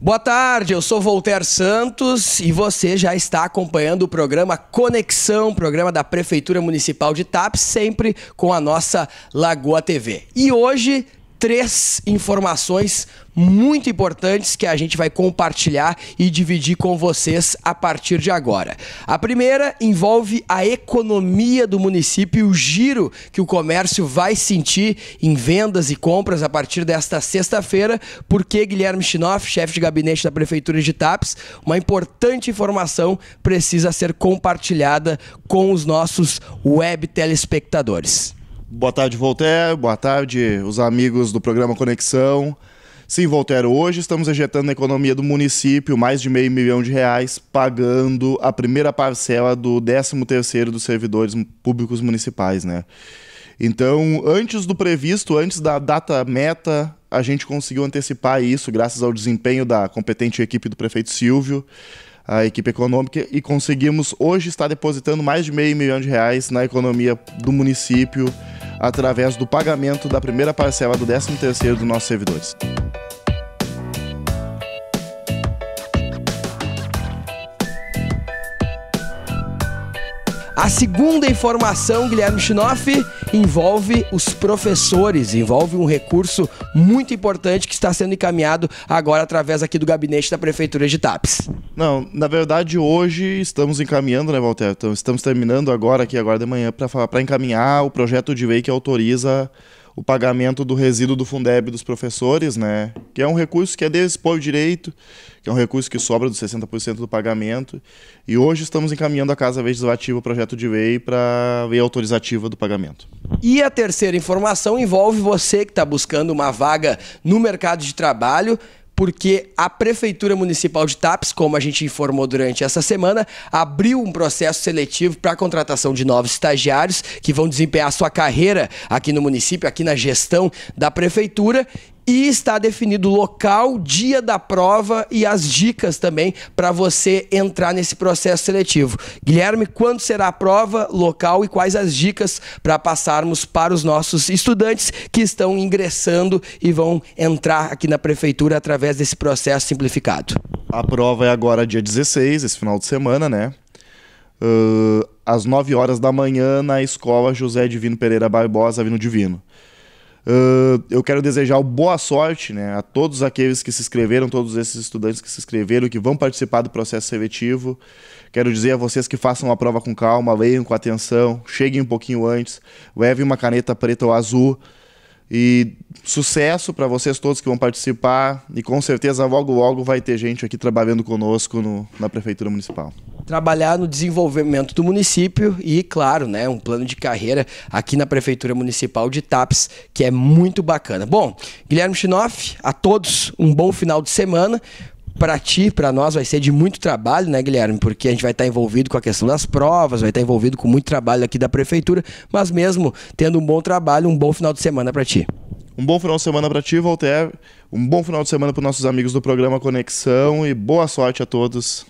Boa tarde, eu sou Voltaire Santos e você já está acompanhando o programa Conexão, programa da Prefeitura Municipal de TAP, sempre com a nossa Lagoa TV. E hoje três informações muito importantes que a gente vai compartilhar e dividir com vocês a partir de agora. A primeira envolve a economia do município, o giro que o comércio vai sentir em vendas e compras a partir desta sexta-feira, porque Guilherme Chinoff, chefe de gabinete da prefeitura de Tapes, uma importante informação precisa ser compartilhada com os nossos web telespectadores. Boa tarde, Voltaire. Boa tarde, os amigos do programa Conexão. Sim, Voltaire, hoje estamos injetando na economia do município mais de meio milhão de reais, pagando a primeira parcela do 13º dos servidores públicos municipais, né? Então, antes do previsto, antes da data meta, a gente conseguiu antecipar isso graças ao desempenho da competente equipe do prefeito Silvio, a equipe econômica, e conseguimos hoje estar depositando mais de meio milhão de reais na economia do município através do pagamento da primeira parcela do 13º dos nossos servidores. A segunda informação, Guilherme Schinoff, envolve os professores, envolve um recurso muito importante que está sendo encaminhado agora através aqui do gabinete da Prefeitura de Tapes. Não, na verdade hoje estamos encaminhando, né, Walter? Então, estamos terminando agora aqui, agora de manhã, para encaminhar o projeto de lei que autoriza o pagamento do resíduo do Fundeb dos professores, né? Que é um recurso que é deles direito, que é um recurso que sobra dos 60% do pagamento. E hoje estamos encaminhando a Casa Legislativa o projeto de lei para a lei autorizativa do pagamento. E a terceira informação envolve você que está buscando uma vaga no mercado de trabalho porque a Prefeitura Municipal de TAPS, como a gente informou durante essa semana, abriu um processo seletivo para a contratação de novos estagiários que vão desempenhar sua carreira aqui no município, aqui na gestão da Prefeitura. E está definido o local, dia da prova e as dicas também para você entrar nesse processo seletivo. Guilherme, quando será a prova, local e quais as dicas para passarmos para os nossos estudantes que estão ingressando e vão entrar aqui na prefeitura através desse processo simplificado? A prova é agora dia 16, esse final de semana, né? Uh, às 9 horas da manhã na escola José Divino Pereira Barbosa, Avino Divino. Uh, eu quero desejar boa sorte né, a todos aqueles que se inscreveram, todos esses estudantes que se inscreveram, que vão participar do processo seletivo. Quero dizer a vocês que façam a prova com calma, leiam com atenção, cheguem um pouquinho antes, levem uma caneta preta ou azul. E sucesso para vocês todos que vão participar. E com certeza logo, logo vai ter gente aqui trabalhando conosco no, na Prefeitura Municipal trabalhar no desenvolvimento do município e, claro, né, um plano de carreira aqui na Prefeitura Municipal de Taps, que é muito bacana. Bom, Guilherme Chinoff, a todos um bom final de semana para ti, para nós, vai ser de muito trabalho, né, Guilherme? Porque a gente vai estar envolvido com a questão das provas, vai estar envolvido com muito trabalho aqui da prefeitura, mas mesmo tendo um bom trabalho, um bom final de semana para ti. Um bom final de semana para ti, Walter. Um bom final de semana para nossos amigos do programa Conexão e boa sorte a todos.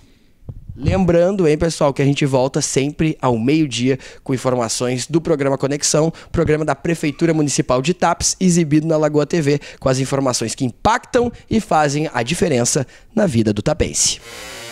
Lembrando, hein, pessoal, que a gente volta sempre ao meio-dia com informações do programa Conexão, programa da Prefeitura Municipal de Taps, exibido na Lagoa TV, com as informações que impactam e fazem a diferença na vida do tapense.